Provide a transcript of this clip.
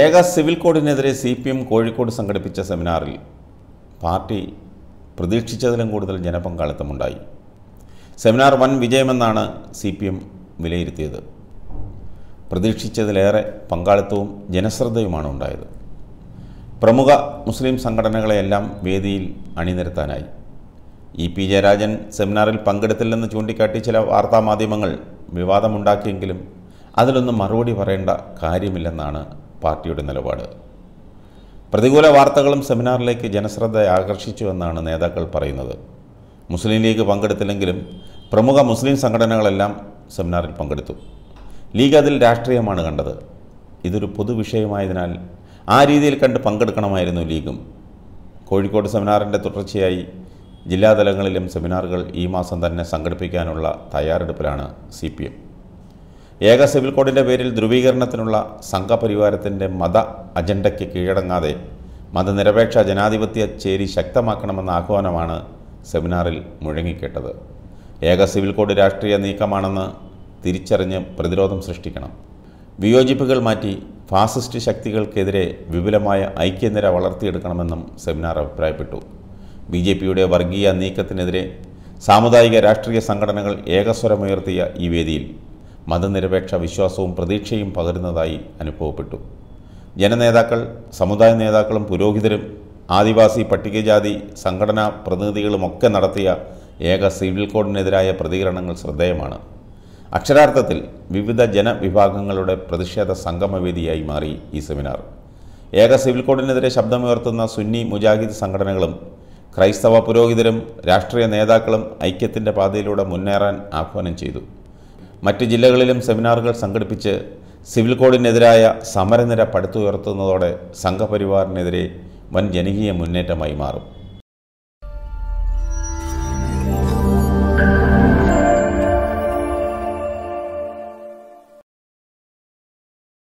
ഏക സിവിൽ കോഡിനെതിരെ C P M Kozhikode സംഘടിപ്പിച്ച സെമിനാറിൽ പാർട്ടി പ്രതീക്ഷിച്ചതിലും കൂടുതൽ ജനപങ്കാളിത്തമുണ്ടായി സെമിനാർ വൻ വിജയമെന്നാണ് സി പി എം വിലയിരുത്തിയത് പ്രതീക്ഷിച്ചതിലേറെ പങ്കാളിത്തവും ജനശ്രദ്ധയുമാണ് ഉണ്ടായത് പ്രമുഖ മുസ്ലിം സംഘടനകളെയെല്ലാം വേദിയിൽ അണിനിരത്താനായി ഇ പി ജയരാജൻ സെമിനാറിൽ പങ്കെടുത്തില്ലെന്ന് ചൂണ്ടിക്കാട്ടി ചില വാർത്താമാധ്യമങ്ങൾ വിവാദമുണ്ടാക്കിയെങ്കിലും അതിലൊന്നും മറുപടി പറയേണ്ട കാര്യമില്ലെന്നാണ് പാർട്ടിയുടെ നിലപാട് പ്രതികൂല വാർത്തകളും സെമിനാറിലേക്ക് ജനശ്രദ്ധ ആകർഷിച്ചുവെന്നാണ് നേതാക്കൾ പറയുന്നത് മുസ്ലിം ലീഗ് പങ്കെടുത്തില്ലെങ്കിലും പ്രമുഖ മുസ്ലിം സംഘടനകളെല്ലാം സെമിനാറിൽ പങ്കെടുത്തു ലീഗ് അതിൽ രാഷ്ട്രീയമാണ് കണ്ടത് ഇതൊരു പൊതുവിഷയമായതിനാൽ ആ രീതിയിൽ കണ്ട് പങ്കെടുക്കണമായിരുന്നു ലീഗും കോഴിക്കോട് സെമിനാറിൻ്റെ തുടർച്ചയായി ജില്ലാതലങ്ങളിലും സെമിനാറുകൾ ഈ മാസം തന്നെ സംഘടിപ്പിക്കാനുള്ള തയ്യാറെടുപ്പിലാണ് സി ഏക സിവിൽ കോഡിൻ്റെ പേരിൽ ധ്രുവീകരണത്തിനുള്ള സംഘപരിവാരത്തിൻ്റെ മത അജണ്ടയ്ക്ക് കീഴടങ്ങാതെ മതനിരപേക്ഷ ജനാധിപത്യ ചേരി ശക്തമാക്കണമെന്ന ആഹ്വാനമാണ് സെമിനാറിൽ മുഴങ്ങിക്കേട്ടത് ഏക സിവിൽ കോഡ് രാഷ്ട്രീയ നീക്കമാണെന്ന് തിരിച്ചറിഞ്ഞ് പ്രതിരോധം സൃഷ്ടിക്കണം വിയോജിപ്പുകൾ മാറ്റി ഫാസിസ്റ്റ് ശക്തികൾക്കെതിരെ വിപുലമായ ഐക്യനിര വളർത്തിയെടുക്കണമെന്നും സെമിനാർ അഭിപ്രായപ്പെട്ടു ബി ജെ പിയുടെ വർഗീയ നീക്കത്തിനെതിരെ സാമുദായിക രാഷ്ട്രീയ സംഘടനകൾ ഏകസ്വരമുയർത്തിയ ഈ വേദിയിൽ മതനിരപേക്ഷ വിശ്വാസവും പ്രതീക്ഷയും പകരുന്നതായി അനുഭവപ്പെട്ടു ജനനേതാക്കൾ സമുദായ നേതാക്കളും പുരോഹിതരും ആദിവാസി പട്ടികജാതി സംഘടനാ പ്രതിനിധികളുമൊക്കെ നടത്തിയ ഏക സിവിൽ കോഡിനെതിരായ പ്രതികരണങ്ങൾ ശ്രദ്ധേയമാണ് അക്ഷരാർത്ഥത്തിൽ വിവിധ ജനവിഭാഗങ്ങളുടെ പ്രതിഷേധ സംഗമവേദിയായി മാറി ഈ സെമിനാർ ഏക സിവിൽ കോഡിനെതിരെ ശബ്ദമുയർത്തുന്ന സുന്നി മുജാഹിദ് സംഘടനകളും ക്രൈസ്തവ പുരോഹിതരും രാഷ്ട്രീയ നേതാക്കളും ഐക്യത്തിൻ്റെ പാതയിലൂടെ മുന്നേറാൻ ആഹ്വാനം ചെയ്തു മറ്റ് ജില്ലകളിലും സെമിനാറുകൾ സംഘടിപ്പിച്ച് സിവിൽ കോഡിനെതിരായ സമരനിര പടുത്തുയർത്തുന്നതോടെ സംഘപരിവാറിനെതിരെ വൻ ജനകീയ മുന്നേറ്റമായി മാറും